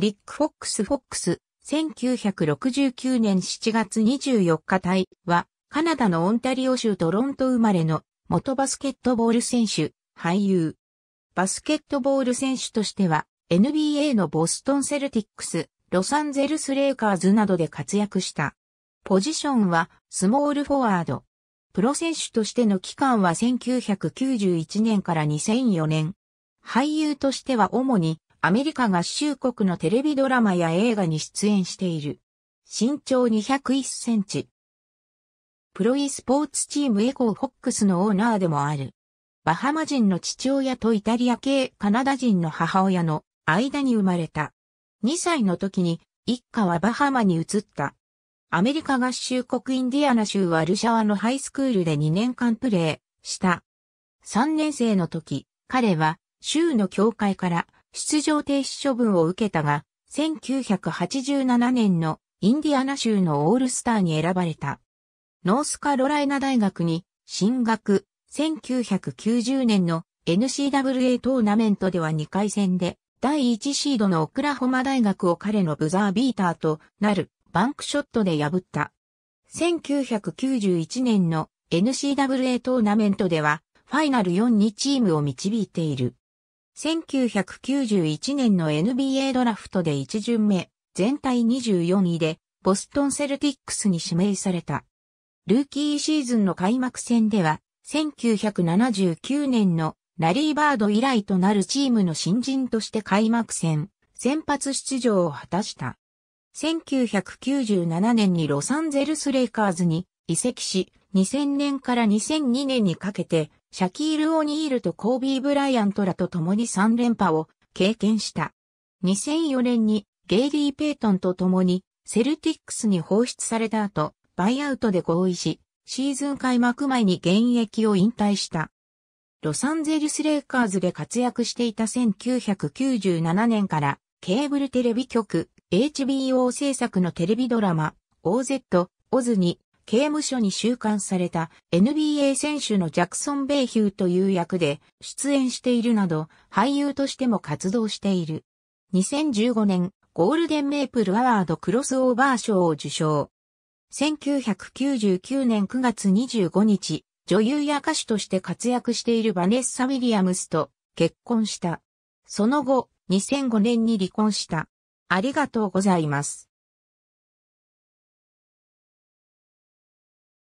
リック・フォックス・フォックス、1969年7月24日隊は、カナダのオンタリオ州トロント生まれの元バスケットボール選手、俳優。バスケットボール選手としては、NBA のボストンセルティックス、ロサンゼルスレイカーズなどで活躍した。ポジションはスモールフォワード。プロ選手としての期間は1991年から2004年。俳優としては主にアメリカ合衆国のテレビドラマや映画に出演している。身長201センチ。プロイスポーツチームエコーホックスのオーナーでもある。バハマ人の父親とイタリア系カナダ人の母親の間に生まれた。2歳の時に一家はバハマに移った。アメリカ合衆国インディアナ州ワルシャワのハイスクールで2年間プレーした。3年生の時、彼は州の教会から出場停止処分を受けたが、1987年のインディアナ州のオールスターに選ばれた。ノースカロライナ大学に進学、1990年の n c w a トーナメントでは2回戦で、第1シードのオクラホマ大学を彼のブザービーターとなるバンクショットで破った。1991年の n c w a トーナメントでは、ファイナル4にチームを導いている。1991年の NBA ドラフトで1巡目、全体24位で、ボストンセルティックスに指名された。ルーキーシーズンの開幕戦では、1979年のラリーバード以来となるチームの新人として開幕戦、先発出場を果たした。1997年にロサンゼルスレイカーズに移籍し、2000年から2002年にかけてシャキール・オニールとコービー・ブライアントらと共に3連覇を経験した。2004年にゲイリー・ペイトンと共にセルティックスに放出された後、バイアウトで合意し、シーズン開幕前に現役を引退した。ロサンゼルス・レイカーズで活躍していた1997年からケーブルテレビ局 HBO 制作のテレビドラマ OZ オズに刑務所に収監された NBA 選手のジャクソン・ベイヒューという役で出演しているなど俳優としても活動している。2015年ゴールデンメープルアワードクロスオーバー賞を受賞。1999年9月25日、女優や歌手として活躍しているバネッサ・ウィリアムスと結婚した。その後、2005年に離婚した。ありがとうございます。